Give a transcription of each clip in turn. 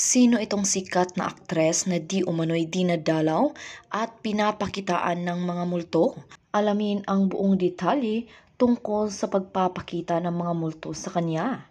Sino itong sikat na aktres na di umano'y dinadalaw at pinapakitaan ng mga multo? Alamin ang buong detalye tungkol sa pagpapakita ng mga multo sa kanya.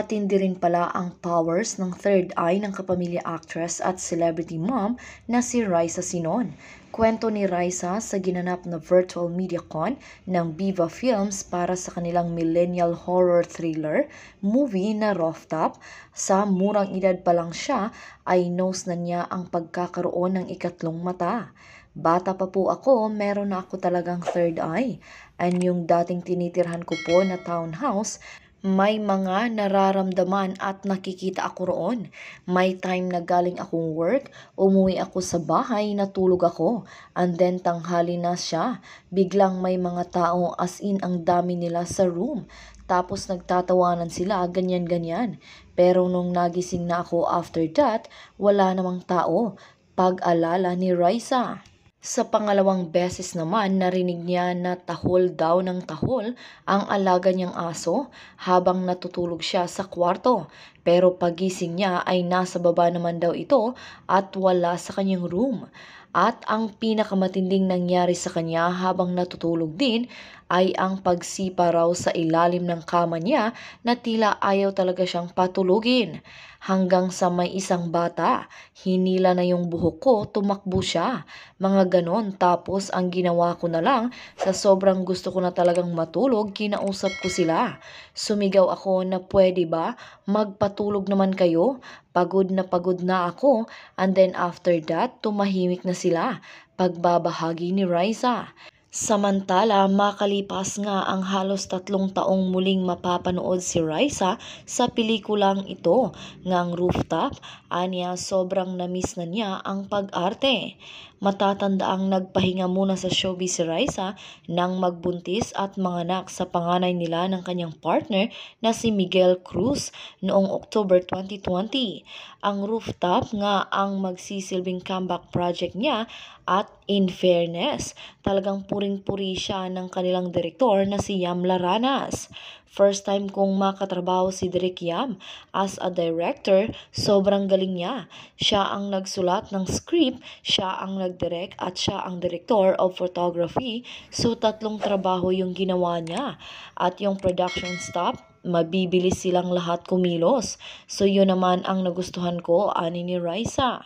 Matindi rin pala ang powers ng third eye ng kapamilya actress at celebrity mom na si Raisa Sinon. Kwento ni Raisa sa ginanap na virtual MediaCon ng Viva Films para sa kanilang millennial horror thriller movie na Rooftop. Sa murang edad pa lang siya ay knows na niya ang pagkakaroon ng ikatlong mata. Bata pa po ako, meron na ako talagang third eye. And yung dating tinitirhan ko po na townhouse may mga nararamdaman at nakikita ako roon. May time na galing akong work, umuwi ako sa bahay, natulog ako. And then tanghali na siya. Biglang may mga tao as in ang dami nila sa room. Tapos nagtatawanan sila, ganyan-ganyan. Pero nung nagising na ako after that, wala namang tao. Pag-alala ni Raisa. Sa pangalawang beses naman, narinig niya na tahol daw ng tahol ang alaga niyang aso habang natutulog siya sa kwarto. Pero pagising niya ay nasa baba naman daw ito at wala sa kanyang room. At ang pinakamatinding nangyari sa kanya habang natutulog din ay ang pagsipa raw sa ilalim ng kama niya na tila ayaw talaga siyang patulugin. Hanggang sa may isang bata, hinila na yung buhok ko, tumakbo siya. Mga ganon, tapos ang ginawa ko na lang, sa sobrang gusto ko na talagang matulog, kinausap ko sila. Sumigaw ako na pwede ba, magpatulog naman kayo, Pagod na pagod na ako and then after that, tumahimik na sila. Pagbabahagi ni Riza. Samantala, makalipas nga ang halos tatlong taong muling mapapanood si Raisa sa pelikulang ito ngang rooftop, anya sobrang namiss na niya ang pag-arte matatanda ang nagpahinga muna sa showbiz si Raisa nang magbuntis at manganak sa panganay nila ng kanyang partner na si Miguel Cruz noong October 2020. Ang rooftop nga ang magsisilbing comeback project niya at in fairness, talagang puring-puri siya ng kanilang direktor na si Yamla Ranas. First time kong makatrabaho si Derek Yam as a director, sobrang galing niya. Siya ang nagsulat ng script, siya ang nagdirect at siya ang director of photography. So tatlong trabaho yung ginawa niya. At yung production staff, mabibilis silang lahat kumilos. So yun naman ang nagustuhan ko, ani ni Raisa.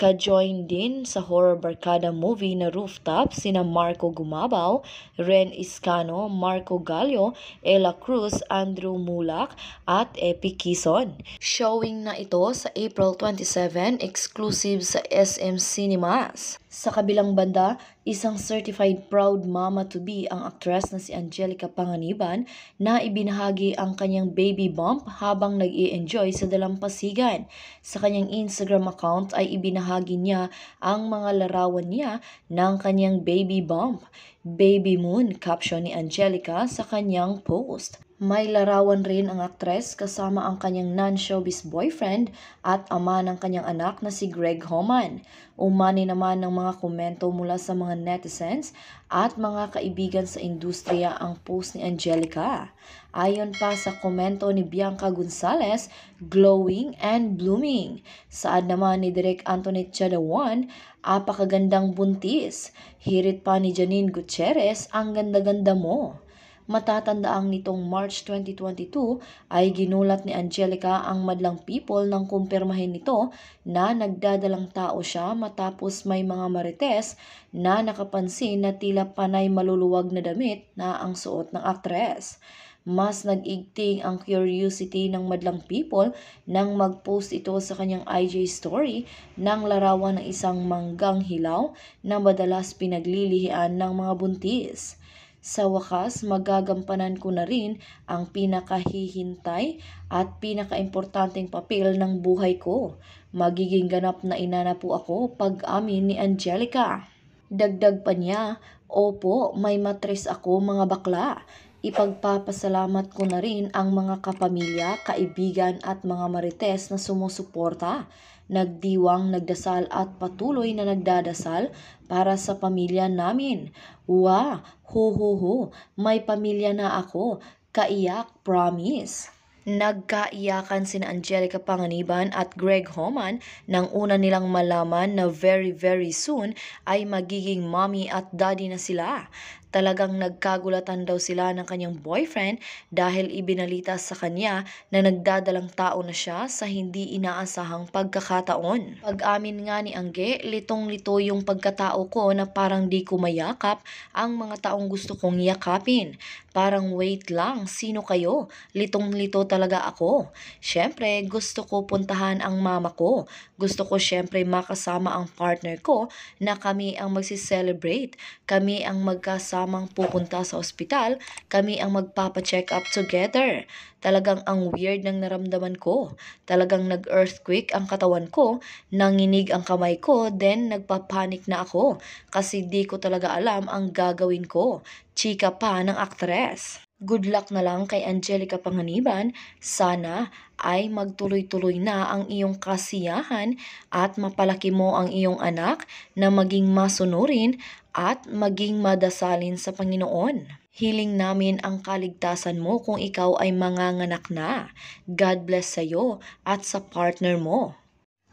Ka-join din sa horror barkada movie na Rooftop sina Marco Gumabaw, Ren Iscano, Marco Gallo, Ella Cruz, Andrew Mulak at Epic Kison. Showing na ito sa April 27 exclusive sa SM Cinemas. Sa kabilang banda, isang certified proud mama-to-be ang aktres na si Angelica Panganiban na ibinahagi ang kanyang baby bump habang nag enjoy sa dalampasigan. Sa kanyang Instagram account ay ibinahagi niya ang mga larawan niya ng kanyang baby bump. Baby Moon caption ni Angelica sa kanyang post. May larawan rin ang aktres kasama ang kanyang non-showbiz boyfriend at ama ng kanyang anak na si Greg Homan. Umani naman ng mga komento mula sa mga netizens at mga kaibigan sa industriya ang post ni Angelica. Ayon pa sa komento ni Bianca Gonzalez, glowing and blooming. Saad naman ni Direk Anthony Chadawan, apakagandang buntis. Hirit pa ni Janine Gutierrez, ang ganda-ganda mo. Matatandaang nitong March 2022 ay ginulat ni Angelica ang madlang people nang kumpirmahin nito na nagdadalang tao siya matapos may mga marites na nakapansin na tila panay maluluwag na damit na ang suot ng aktres mas nag-igting ang curiosity ng madlang people nang mag-post ito sa kanyang IG story ng larawan ng isang manggang hilaw na madalas pinaglilihian ng mga buntis. Sa wakas, magagampanan ko na rin ang pinakahihintay at pinakaimportanteng papel ng buhay ko. Magiging ganap na ina na po ako pag amin ni Angelica. Dagdag pa niya, Opo, may matres ako mga bakla. Ipagpapasalamat ko na rin ang mga kapamilya, kaibigan at mga marites na sumusuporta nagdiwang nagdasal at patuloy na nagdadasal para sa pamilya namin. Wa, ho ho ho, may pamilya na ako. Kaiyak, promise. Nagkaiyakan sina Angelica Panganiban at Greg Homan nang una nilang malaman na very very soon ay magiging mommy at daddy na sila. Talagang nagkagulatan daw sila ng kanyang boyfriend dahil ibinalita sa kanya na nagdadalang tao na siya sa hindi inaasahang pagkakataon. Pag-amin nga ni Angge, litong-lito yung pagkatao ko na parang di ko mayakap ang mga taong gusto kong yakapin. Parang wait lang, sino kayo? Litong-lito talaga ako. Siyempre, gusto ko puntahan ang mama ko. Gusto ko siyempre makasama ang partner ko na kami ang magsiselebrate. Kami ang magkasama lamang pupunta sa ospital, kami ang magpapacheck up together. Talagang ang weird ng naramdaman ko. Talagang nag-earthquake ang katawan ko, nanginig ang kamay ko, then nagpapanik na ako kasi di ko talaga alam ang gagawin ko. Chika pa ng aktres. Good luck na lang kay Angelica Panganiban. Sana ay magtuloy-tuloy na ang iyong kasiyahan at mapalaki mo ang iyong anak na maging masunurin at maging madasalin sa Panginoon. Hiling namin ang kaligtasan mo kung ikaw ay manganganak na. God bless sa iyo at sa partner mo.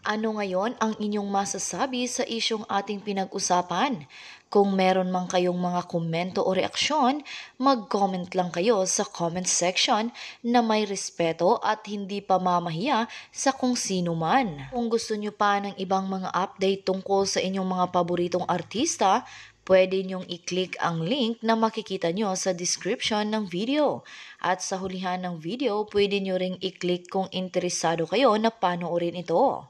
Ano ngayon ang inyong masasabi sa isyong ating pinag-usapan? Kung meron man kayong mga komento o reaksyon, mag-comment lang kayo sa comment section na may respeto at hindi pa mamahiya sa kung sino man. Kung gusto nyo pa ng ibang mga update tungkol sa inyong mga paboritong artista, Pwede niyong i-click ang link na makikita niyo sa description ng video. At sa hulihan ng video, pwede niyo ring i-click kung interesado kayo na panoorin ito.